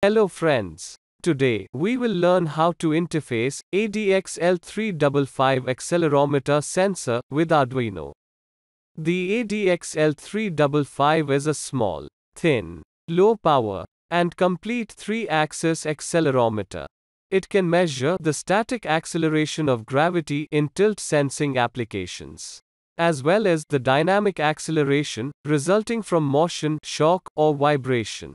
Hello friends. Today, we will learn how to interface ADXL355 accelerometer sensor with Arduino. The ADXL355 is a small, thin, low power, and complete 3-axis accelerometer. It can measure the static acceleration of gravity in tilt sensing applications, as well as the dynamic acceleration resulting from motion, shock, or vibration.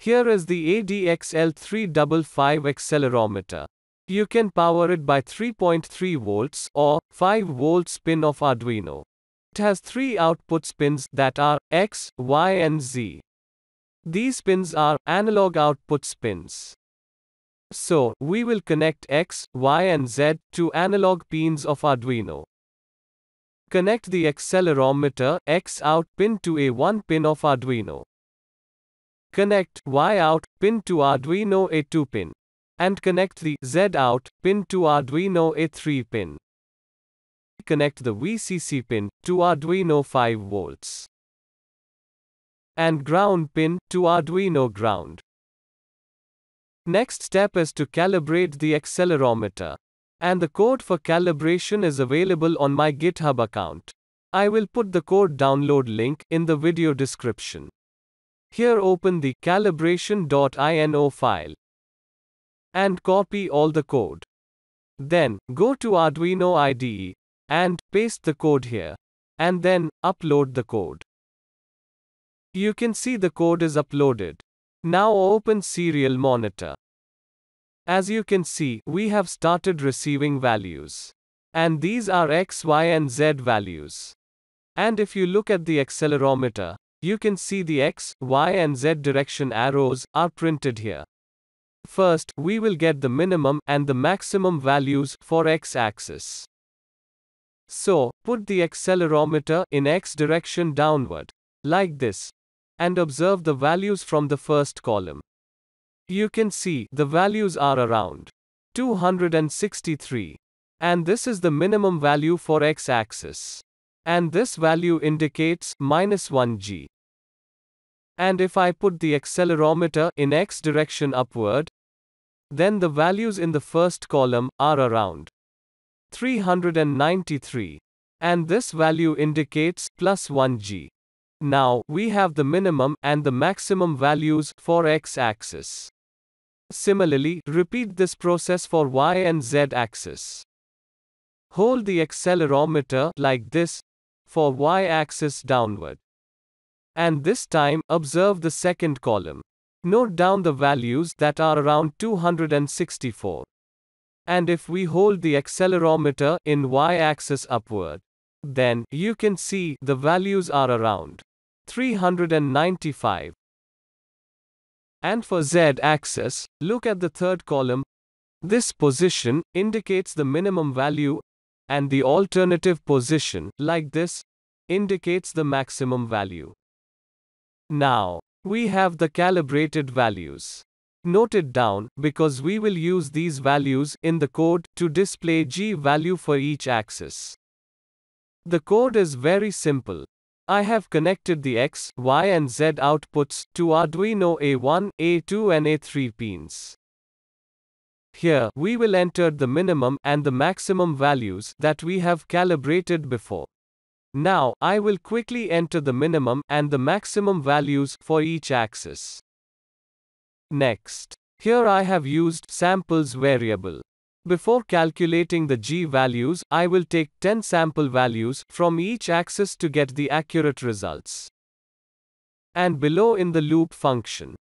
Here is the ADXL355 accelerometer. You can power it by 3.3 volts or 5 volts pin of Arduino. It has three output pins that are X, Y and Z. These pins are analog output pins. So, we will connect X, Y and Z to analog pins of Arduino. Connect the accelerometer X out pin to a 1 pin of Arduino. Connect Y out pin to Arduino A2 pin. And connect the Z out pin to Arduino A3 pin. Connect the VCC pin to Arduino 5 volts. And ground pin to Arduino ground. Next step is to calibrate the accelerometer. And the code for calibration is available on my GitHub account. I will put the code download link in the video description. Here open the calibration.ino file and copy all the code. Then, go to Arduino IDE and paste the code here and then upload the code. You can see the code is uploaded. Now open serial monitor. As you can see, we have started receiving values. And these are X, Y and Z values. And if you look at the accelerometer, you can see the X, Y and Z direction arrows are printed here. First, we will get the minimum and the maximum values for x-axis. So, put the accelerometer in x direction downward, like this, and observe the values from the first column. You can see the values are around 263, and this is the minimum value for x-axis. And this value indicates minus 1g. And if I put the accelerometer in x direction upward, then the values in the first column are around 393. And this value indicates plus 1g. Now, we have the minimum and the maximum values for x axis. Similarly, repeat this process for y and z axis. Hold the accelerometer like this for y axis downward. And this time, observe the second column. Note down the values that are around 264. And if we hold the accelerometer in y axis upward, then you can see the values are around 395. And for z axis, look at the third column. This position indicates the minimum value, and the alternative position, like this, indicates the maximum value. Now, we have the calibrated values. Note it down, because we will use these values in the code to display G value for each axis. The code is very simple. I have connected the X, Y and Z outputs to Arduino A1, A2 and A3 pins. Here, we will enter the minimum and the maximum values that we have calibrated before. Now, I will quickly enter the minimum and the maximum values for each axis. Next. Here I have used samples variable. Before calculating the g values, I will take 10 sample values from each axis to get the accurate results. And below in the loop function,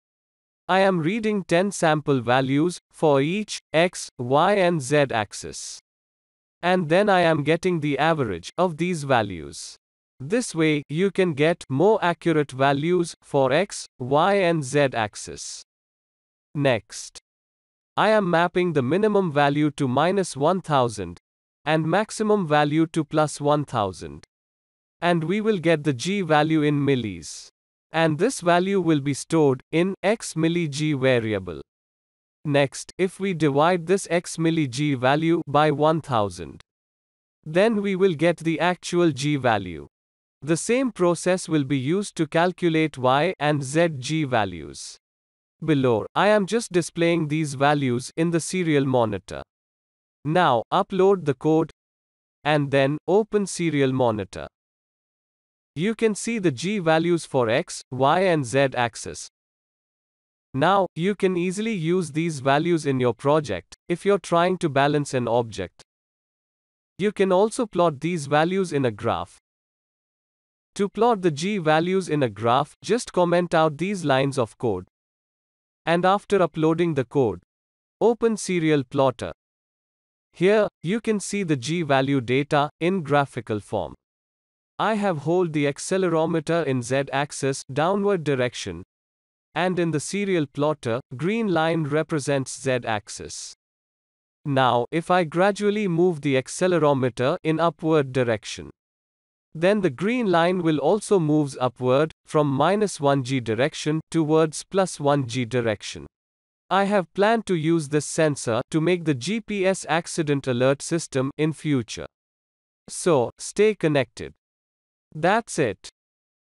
I am reading 10 sample values for each x, y and z axis. And then I am getting the average of these values. This way, you can get more accurate values for x, y, and z axis. Next, I am mapping the minimum value to minus 1000 and maximum value to plus 1000. And we will get the g value in millis. And this value will be stored in x milli g variable. Next, if we divide this x milli g value by 1000, then we will get the actual g value. The same process will be used to calculate y and zg values. Below, I am just displaying these values in the serial monitor. Now, upload the code and then open serial monitor. You can see the g values for x, y and z axis. Now, you can easily use these values in your project if you're trying to balance an object. You can also plot these values in a graph. To plot the G values in a graph, just comment out these lines of code. And after uploading the code, open Serial Plotter. Here, you can see the G value data in graphical form. I have hold the accelerometer in Z axis downward direction and in the serial plotter, green line represents z-axis. Now, if I gradually move the accelerometer in upward direction, then the green line will also moves upward from minus 1g direction towards plus 1g direction. I have planned to use this sensor to make the GPS accident alert system in future. So, stay connected. That's it.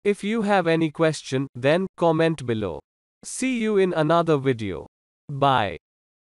If you have any question, then comment below. See you in another video. Bye.